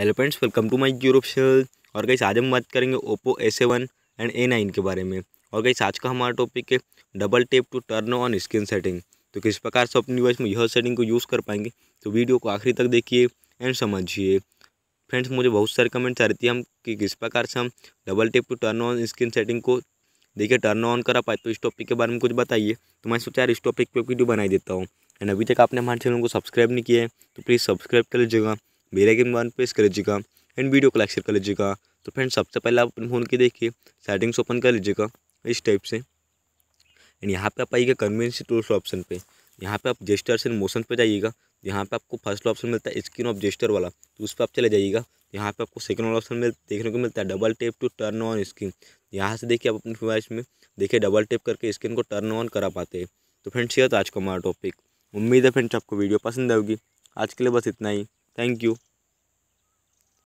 hello friends welcome to my YouTube channel और कहीं आज हम बात करेंगे Oppo A seven and A nine के बारे में और कहीं आज का हमारा टॉपिक है double tap to turn on screen setting तो किस प्रकार से अपनी वॉइस में यह सेटिंग को यूज़ कर पाएंगे तो वीडियो को आखिरी तक देखिए एंड समझिए फ्रेंड्स मुझे बहुत सारे कमेंट्स आ रही थी हम कि किस प्रकार से हम double tap to turn on screen setting को देखिए टर्न ऑन करा पाए तो इस टॉपिक के बारे में कुछ बताइए तो मैं सोचा इस टॉपिक पर वीडियो बनाई देता हूँ एंड अभी तक आपने हमारे चैनल को सब्सक्राइब नहीं किया है तो प्लीज़ सब्सक्राइब कर लीजिएगा मेरे गेम वन प्रेस कर लीजिएगा एंड वीडियो को लाइक शेयर कर लीजिएगा तो फ्रेंड सबसे पहले आप अपने फ़ोन की देखिए सेटिंग्स ओपन कर लीजिएगा इस टाइप से एंड यहाँ पे आप आइएगा कन्वीनस टूल्स ऑप्शन पे यहाँ पे आप जेस्टर से मोशन पे जाइएगा यहाँ पे आपको फर्स्ट ऑप्शन मिलता है स्क्रीन ऑफ जेस्टर वाला तो उस पर आप चले जाइएगा यहाँ पे आपको सेकंड वाला ऑप्शन मिल देखने को मिलता है double tap to turn on screen यहाँ से देखिए आप अपने फिवाइस में देखिए डबल टेप करके स्क्रीन को टर्न ऑन करा पाते हैं तो फ्रेंड्स ये था आज का हमारा टॉपिक उम्मीद है फ्रेंड्स आपको वीडियो पसंद आएगी आज के लिए बस इतना ही थैंक यू